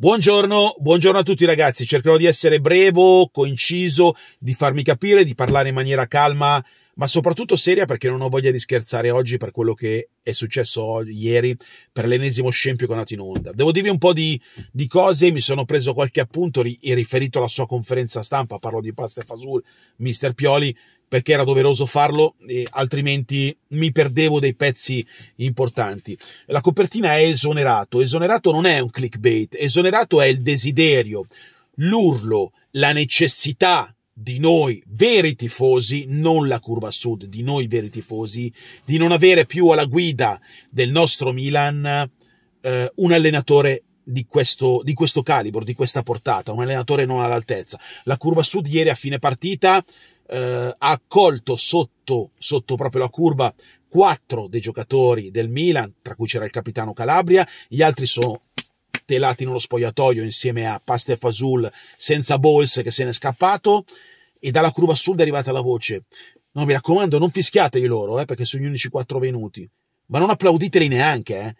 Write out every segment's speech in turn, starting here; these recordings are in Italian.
Buongiorno, buongiorno a tutti ragazzi, cercherò di essere brevo, conciso, di farmi capire, di parlare in maniera calma, ma soprattutto seria perché non ho voglia di scherzare oggi per quello che è successo ieri, per l'ennesimo scempio che è andato in onda. Devo dirvi un po' di, di cose, mi sono preso qualche appunto e riferito alla sua conferenza stampa, parlo di Pasta e Fasul, mister Pioli, perché era doveroso farlo, altrimenti mi perdevo dei pezzi importanti. La copertina è esonerato. Esonerato non è un clickbait, esonerato è il desiderio, l'urlo, la necessità di noi veri tifosi, non la curva sud, di noi veri tifosi, di non avere più alla guida del nostro Milan eh, un allenatore di questo, di questo calibro, di questa portata, un allenatore non all'altezza. La curva sud ieri a fine partita eh, ha accolto sotto, sotto proprio la curva quattro dei giocatori del Milan, tra cui c'era il capitano Calabria, gli altri sono telati nello spogliatoio insieme a Paste Fasul senza Bowles che se n'è scappato e dalla curva sud è arrivata la voce no mi raccomando non fischiate di loro eh, perché sono gli unici quattro venuti ma non applauditeli neanche eh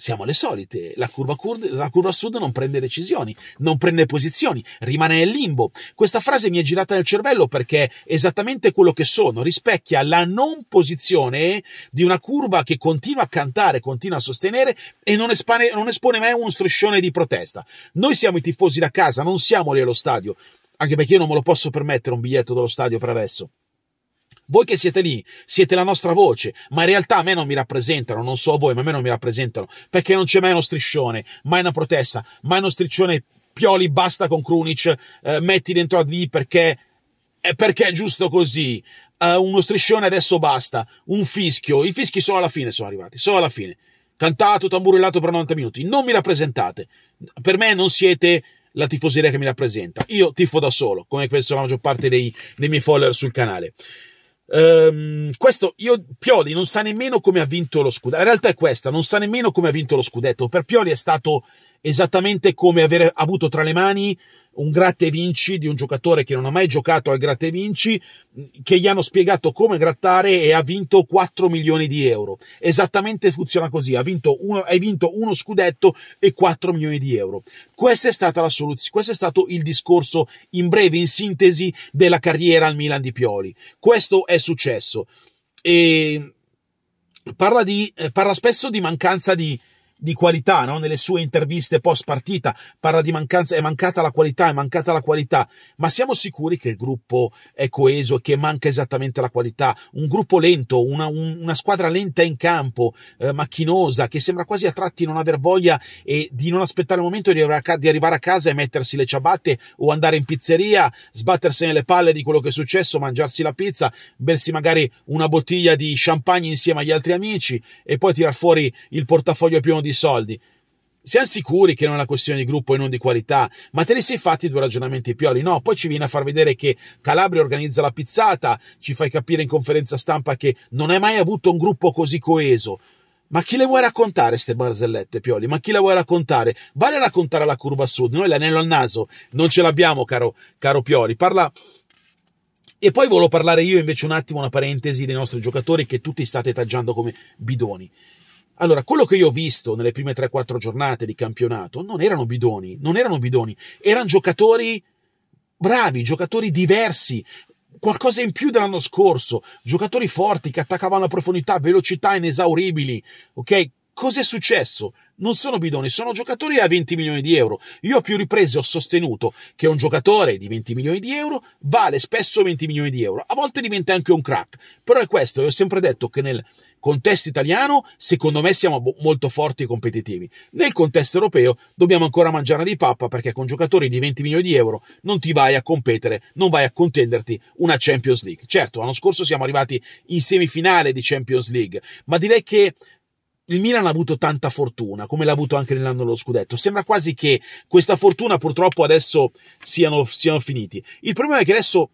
siamo alle solite. La curva, curd, la curva, sud non prende decisioni, non prende posizioni, rimane nel limbo. Questa frase mi è girata nel cervello perché è esattamente quello che sono rispecchia la non posizione di una curva che continua a cantare, continua a sostenere e non, espane, non espone mai uno striscione di protesta. Noi siamo i tifosi da casa, non siamo lì allo stadio, anche perché io non me lo posso permettere un biglietto dallo stadio per adesso. Voi che siete lì, siete la nostra voce, ma in realtà a me non mi rappresentano, non so voi, ma a me non mi rappresentano, perché non c'è mai uno striscione, mai una protesta, mai uno striscione Pioli basta con Krunic, eh, metti dentro a D perché, eh, perché è giusto così. Uh, uno striscione adesso basta, un fischio, i fischi solo alla fine sono arrivati, solo alla fine. Cantato, tamburellato per 90 minuti, non mi rappresentate. Per me non siete la tifoseria che mi rappresenta. Io tifo da solo, come penso la maggior parte dei, dei miei follower sul canale. Um, questo io, Pioli non sa nemmeno come ha vinto lo scudetto. La realtà è questa: non sa nemmeno come ha vinto lo scudetto. Per Pioli è stato esattamente come avere avuto tra le mani un gratte vinci di un giocatore che non ha mai giocato al gratte vinci, che gli hanno spiegato come grattare e ha vinto 4 milioni di euro. Esattamente funziona così, ha vinto uno, hai vinto uno scudetto e 4 milioni di euro. Questa è stata la soluzione, questo è stato il discorso in breve, in sintesi, della carriera al Milan di Pioli. Questo è successo. E parla, di, eh, parla spesso di mancanza di di qualità, no? nelle sue interviste post partita, parla di mancanza, è mancata la qualità, è mancata la qualità, ma siamo sicuri che il gruppo è coeso e che manca esattamente la qualità? Un gruppo lento, una, un, una squadra lenta in campo, eh, macchinosa, che sembra quasi a tratti non aver voglia e di non aspettare il momento di, arrivare a casa e mettersi le ciabatte o andare in pizzeria, sbattersi nelle palle di quello che è successo, mangiarsi la pizza, bersi magari una bottiglia di champagne insieme agli altri amici e poi tirar fuori il portafoglio pieno di di soldi. Siamo sicuri che non è una questione di gruppo e non di qualità, ma te ne sei fatti due ragionamenti pioli, no? Poi ci viene a far vedere che Calabria organizza la pizzata, ci fai capire in conferenza stampa che non hai mai avuto un gruppo così coeso. Ma chi le vuoi raccontare queste barzellette, Pioli? Ma chi le vuoi raccontare? Vale a raccontare la curva sud, noi l'anello al naso non ce l'abbiamo, caro, caro Pioli. Parla, e poi volevo parlare io invece un attimo, una parentesi dei nostri giocatori che tutti state taggiando come bidoni. Allora, quello che io ho visto nelle prime 3-4 giornate di campionato non erano bidoni, non erano bidoni, erano giocatori bravi, giocatori diversi, qualcosa in più dell'anno scorso, giocatori forti che attaccavano a profondità, velocità inesauribili, ok? Cos'è successo? Non sono bidoni, sono giocatori a 20 milioni di euro. Io a più riprese ho sostenuto che un giocatore di 20 milioni di euro vale spesso 20 milioni di euro, a volte diventa anche un crack. Però è questo, io ho sempre detto che nel, contesto italiano, secondo me siamo molto forti e competitivi. Nel contesto europeo dobbiamo ancora mangiare di pappa perché con giocatori di 20 milioni di euro non ti vai a competere, non vai a contenderti una Champions League. Certo, l'anno scorso siamo arrivati in semifinale di Champions League, ma direi che il Milan ha avuto tanta fortuna, come l'ha avuto anche nell'anno dello scudetto. Sembra quasi che questa fortuna purtroppo adesso siano, siano finiti. Il problema è che adesso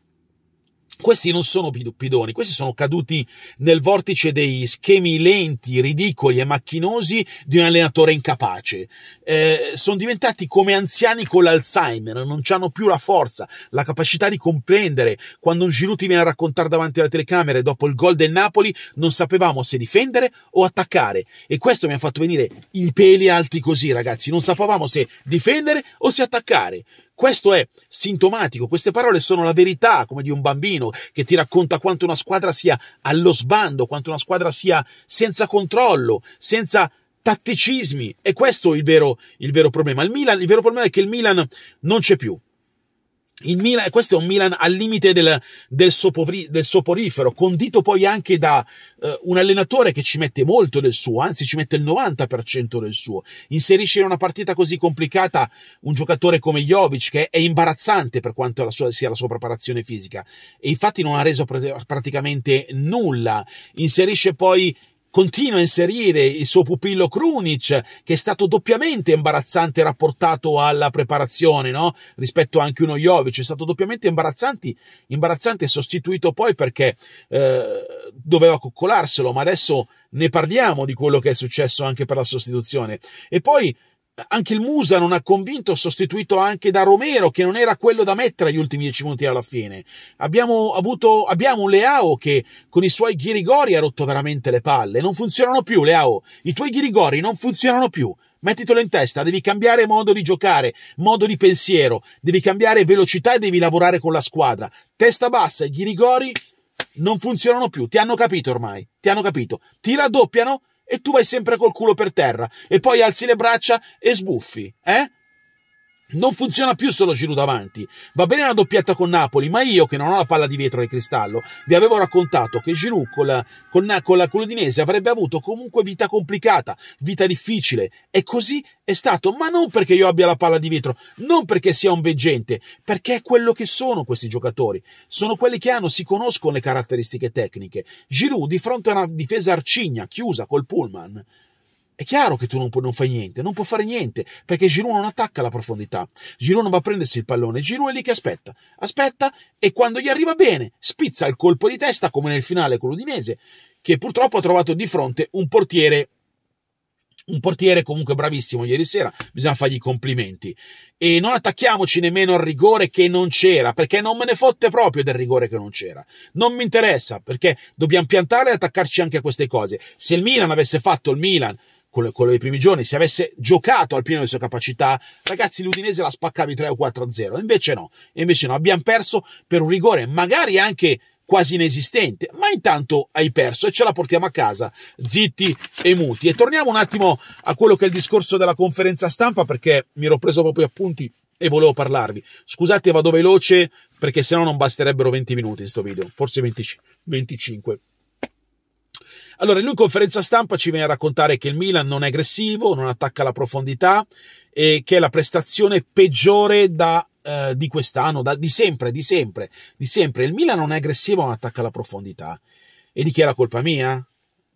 questi non sono pidoni, questi sono caduti nel vortice dei schemi lenti, ridicoli e macchinosi di un allenatore incapace. Eh, sono diventati come anziani con l'Alzheimer, non hanno più la forza, la capacità di comprendere. Quando un Giroud ti viene a raccontare davanti alla telecamera dopo il gol del Napoli non sapevamo se difendere o attaccare. E questo mi ha fatto venire i peli alti così, ragazzi. Non sapevamo se difendere o se attaccare. Questo è sintomatico, queste parole sono la verità, come di un bambino che ti racconta quanto una squadra sia allo sbando, quanto una squadra sia senza controllo, senza tatticismi. E questo è il vero, il vero problema. Il, Milan, il vero problema è che il Milan non c'è più. Milan, questo è un Milan al limite del, del, sopori, del soporifero, condito poi anche da eh, un allenatore che ci mette molto del suo, anzi ci mette il 90% del suo. Inserisce in una partita così complicata un giocatore come Jovic, che è imbarazzante per quanto la sua, sia la sua preparazione fisica, e infatti non ha reso praticamente nulla. Inserisce poi continua a inserire il suo pupillo Krunic, che è stato doppiamente imbarazzante rapportato alla preparazione, no? rispetto anche uno Jovic, è stato doppiamente imbarazzante imbarazzante sostituito poi perché eh, doveva coccolarselo, ma adesso ne parliamo di quello che è successo anche per la sostituzione. E poi anche il Musa non ha convinto, sostituito anche da Romero, che non era quello da mettere agli ultimi dieci minuti alla fine. Abbiamo avuto, abbiamo un Leao che con i suoi ghirigori ha rotto veramente le palle. Non funzionano più, Leao. I tuoi ghirigori non funzionano più. Mettitelo in testa, devi cambiare modo di giocare, modo di pensiero, devi cambiare velocità e devi lavorare con la squadra. Testa bassa e ghirigori non funzionano più. Ti hanno capito ormai. Ti hanno capito. Ti raddoppiano e tu vai sempre col culo per terra e poi alzi le braccia e sbuffi, eh? Non funziona più solo Giroud davanti. Va bene la doppietta con Napoli, ma io che non ho la palla di vetro nel cristallo, vi avevo raccontato che Giroud con la, con, con la Colodinese avrebbe avuto comunque vita complicata, vita difficile. E così è stato, ma non perché io abbia la palla di vetro, non perché sia un veggente, perché è quello che sono questi giocatori. Sono quelli che hanno, si conoscono le caratteristiche tecniche. Giroud di fronte a una difesa arcigna, chiusa col pullman, è chiaro che tu non, pu- non fai niente, non può fare niente, perché Giroud non attacca la profondità. Giroud non va a prendersi il pallone, Giroud è lì che aspetta, aspetta e quando gli arriva bene spizza il colpo di testa come nel finale con l'Udinese, che purtroppo ha trovato di fronte un portiere un portiere comunque bravissimo ieri sera, bisogna fargli i complimenti. E non attacchiamoci nemmeno al rigore che non c'era, perché non me ne fotte proprio del rigore che non c'era. Non mi interessa, perché dobbiamo piantare e attaccarci anche a queste cose. Se il Milan avesse fatto il Milan quello, quello dei primi giorni, se avesse giocato al pieno delle sue capacità, ragazzi, l'Udinese la spaccavi 3 o 4 a 0. Invece no, invece no, abbiamo perso per un rigore, magari anche quasi inesistente, ma intanto hai perso e ce la portiamo a casa, zitti e muti. E torniamo un attimo a quello che è il discorso della conferenza stampa, perché mi ero preso proprio appunti e volevo parlarvi. Scusate, vado veloce perché sennò non basterebbero 20 minuti in sto video, forse 20, 25. Allora, lui in conferenza stampa ci viene a raccontare che il Milan non è aggressivo, non attacca la profondità e che è la prestazione peggiore da, eh, di quest'anno, di sempre, di sempre, di sempre. Il Milan non è aggressivo, non attacca la profondità. E di chi è la colpa mia?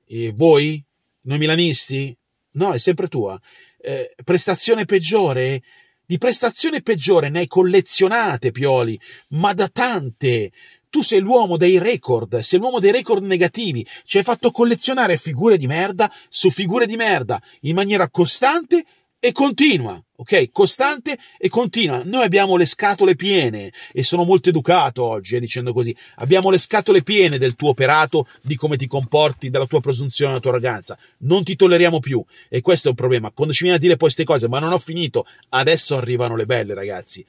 E voi? Noi milanisti? No, è sempre tua. Eh, prestazione peggiore? Di prestazione peggiore ne hai collezionate, Pioli, ma da tante tu sei l'uomo dei record, sei l'uomo dei record negativi, ci hai fatto collezionare figure di merda su figure di merda in maniera costante e continua, ok? Costante e continua. Noi abbiamo le scatole piene e sono molto educato oggi, eh, dicendo così. Abbiamo le scatole piene del tuo operato, di come ti comporti, della tua presunzione, della tua arroganza. Non ti tolleriamo più e questo è un problema. Quando ci viene a dire poi queste cose, ma non ho finito, adesso arrivano le belle, ragazzi.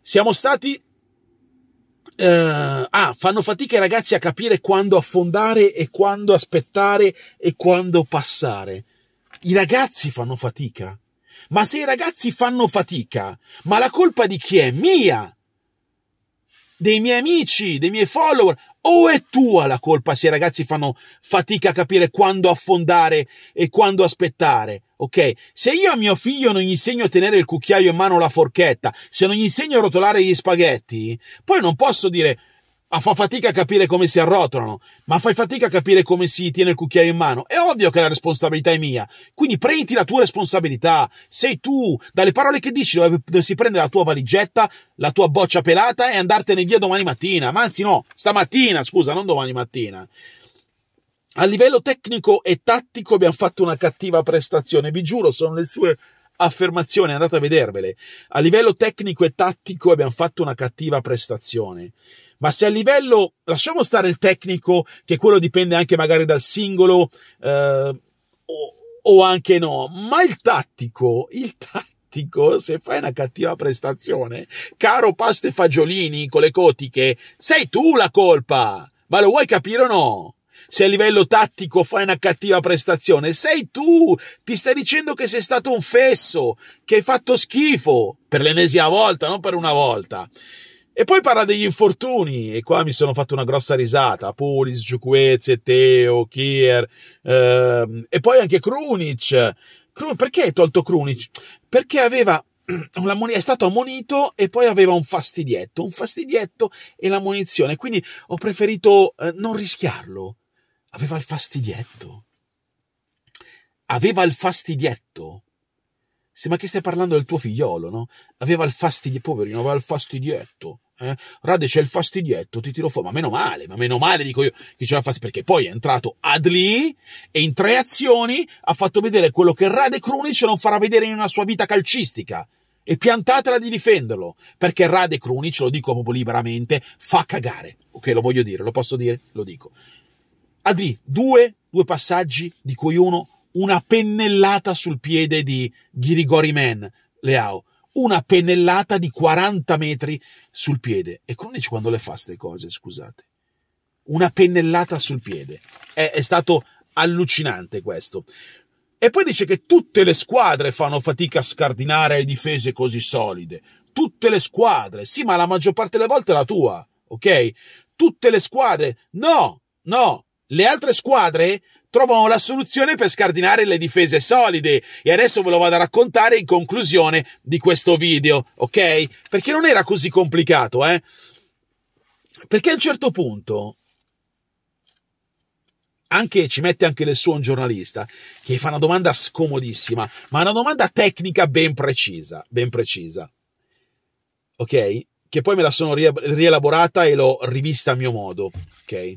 Siamo stati Uh, ah, fanno fatica i ragazzi a capire quando affondare e quando aspettare e quando passare. I ragazzi fanno fatica. Ma se i ragazzi fanno fatica, ma la colpa di chi è? Mia! Dei miei amici, dei miei follower o è tua la colpa se i ragazzi fanno fatica a capire quando affondare e quando aspettare? Ok? Se io a mio figlio non gli insegno a tenere il cucchiaio in mano o la forchetta, se non gli insegno a rotolare gli spaghetti, poi non posso dire ma fa fatica a capire come si arrotolano, ma fai fatica a capire come si tiene il cucchiaio in mano. È ovvio che la responsabilità è mia, quindi prendi la tua responsabilità. Sei tu, dalle parole che dici, dovresti prendere la tua valigetta, la tua boccia pelata e andartene via domani mattina. Ma anzi, no, stamattina, scusa, non domani mattina. A livello tecnico e tattico abbiamo fatto una cattiva prestazione, vi giuro, sono le sue affermazioni, andate a vedervele. A livello tecnico e tattico abbiamo fatto una cattiva prestazione ma se a livello, lasciamo stare il tecnico, che quello dipende anche magari dal singolo eh, o, o anche no, ma il tattico, il tattico se fai una cattiva prestazione, caro pasta e fagiolini con le cotiche, sei tu la colpa. Ma lo vuoi capire o no? Se a livello tattico fai una cattiva prestazione, sei tu! Ti stai dicendo che sei stato un fesso, che hai fatto schifo, per l'ennesima volta, non per una volta. E poi parla degli infortuni, e qua mi sono fatto una grossa risata. Pulis, Giuquezze, Teo, Kier, ehm, e poi anche Krunic. Krun- perché hai tolto Krunic? Perché aveva è stato ammonito e poi aveva un fastidietto, un fastidietto e l'ammonizione. quindi ho preferito eh, non rischiarlo. Aveva il fastidietto. Aveva il fastidietto. Sì, ma che stai parlando del tuo figliolo, no? Aveva il fastidietto, poverino, aveva il fastidietto eh? Rade c'è il fastidietto, ti tiro fuori, ma meno male, ma meno male dico io che c'è il fastidietto, perché poi è entrato Adli e in tre azioni ha fatto vedere quello che Rade Krunic non farà vedere in una sua vita calcistica e piantatela di difenderlo, perché Rade Krunic, lo dico proprio liberamente, fa cagare, ok, lo voglio dire, lo posso dire, lo dico. Adli, due, due passaggi, di cui uno una pennellata sul piede di Ghirigori Man, Leao, una pennellata di 40 metri sul piede. E Cronici quando le fa queste cose, scusate? Una pennellata sul piede. È, è stato allucinante questo. E poi dice che tutte le squadre fanno fatica a scardinare le difese così solide. Tutte le squadre, sì, ma la maggior parte delle volte è la tua, ok? Tutte le squadre, no, no, le altre squadre trovano la soluzione per scardinare le difese solide e adesso ve lo vado a raccontare in conclusione di questo video, ok? Perché non era così complicato, eh? Perché a un certo punto anche, ci mette anche nel suo un giornalista che fa una domanda scomodissima, ma una domanda tecnica ben precisa, ben precisa. Ok? Che poi me la sono rielaborata e l'ho rivista a mio modo, ok?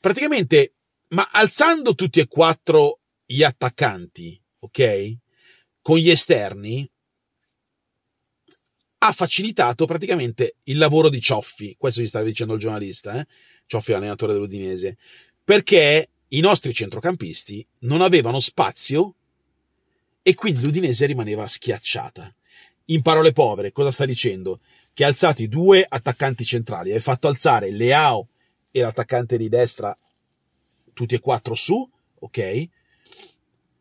Praticamente ma alzando tutti e quattro gli attaccanti, ok? Con gli esterni, ha facilitato praticamente il lavoro di Cioffi. Questo gli stava dicendo il giornalista, eh? Cioffi è allenatore dell'Udinese. Perché i nostri centrocampisti non avevano spazio e quindi l'Udinese rimaneva schiacciata. In parole povere, cosa sta dicendo? Che ha alzato i due attaccanti centrali, hai fatto alzare Leao e l'attaccante di destra tutti e quattro su, ok?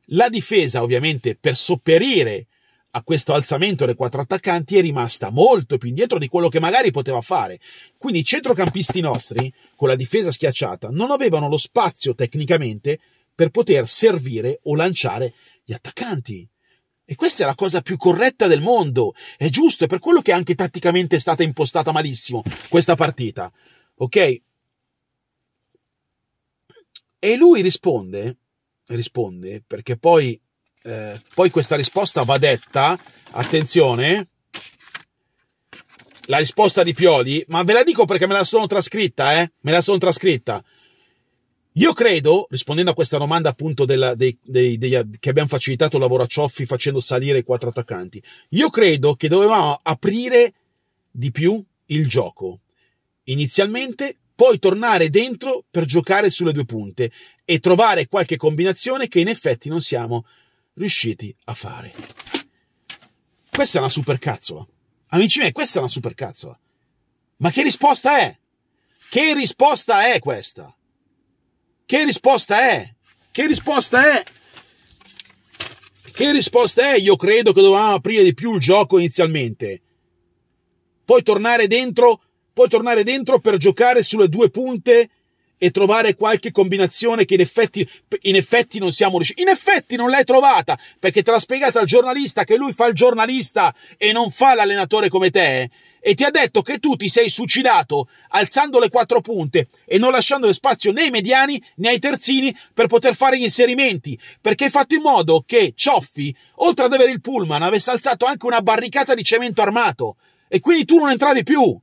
La difesa, ovviamente, per sopperire a questo alzamento dei quattro attaccanti è rimasta molto più indietro di quello che magari poteva fare. Quindi i centrocampisti nostri, con la difesa schiacciata, non avevano lo spazio tecnicamente per poter servire o lanciare gli attaccanti. E questa è la cosa più corretta del mondo. È giusto, è per quello che anche tatticamente è stata impostata malissimo questa partita. Ok? E lui risponde, risponde perché poi, eh, poi questa risposta va detta, attenzione, la risposta di Pioli, ma ve la dico perché me la sono trascritta, eh? Me la sono trascritta. Io credo, rispondendo a questa domanda appunto della, dei, dei, dei, che abbiamo facilitato il lavoro a Cioffi facendo salire i quattro attaccanti, io credo che dovevamo aprire di più il gioco. Inizialmente poi tornare dentro per giocare sulle due punte e trovare qualche combinazione che in effetti non siamo riusciti a fare. Questa è una supercazzola. Amici miei, questa è una supercazzola. Ma che risposta è? Che risposta è questa? Che risposta è? Che risposta è? Che risposta è? Io credo che dovevamo aprire di più il gioco inizialmente. Poi tornare dentro puoi tornare dentro per giocare sulle due punte e trovare qualche combinazione che in effetti, in effetti non siamo riusciti. In effetti non l'hai trovata perché te l'ha spiegata il giornalista che lui fa il giornalista e non fa l'allenatore come te. E ti ha detto che tu ti sei suicidato alzando le quattro punte e non lasciando spazio né ai mediani né ai terzini per poter fare gli inserimenti. Perché hai fatto in modo che Cioffi, oltre ad avere il pullman, avesse alzato anche una barricata di cemento armato. E quindi tu non entravi più.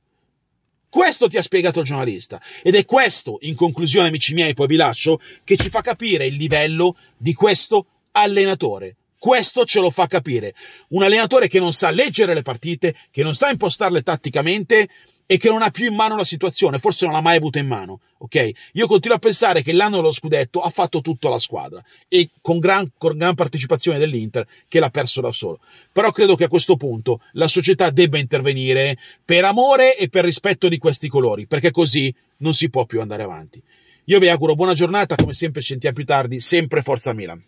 Questo ti ha spiegato il giornalista ed è questo, in conclusione amici miei, poi vi lascio, che ci fa capire il livello di questo allenatore. Questo ce lo fa capire. Un allenatore che non sa leggere le partite, che non sa impostarle tatticamente, e che non ha più in mano la situazione, forse non l'ha mai avuta in mano, ok? Io continuo a pensare che l'anno dello scudetto ha fatto tutto la squadra e con gran, con gran partecipazione dell'Inter che l'ha perso da solo. Però credo che a questo punto la società debba intervenire per amore e per rispetto di questi colori, perché così non si può più andare avanti. Io vi auguro buona giornata, come sempre ci sentiamo più tardi, sempre Forza Milan.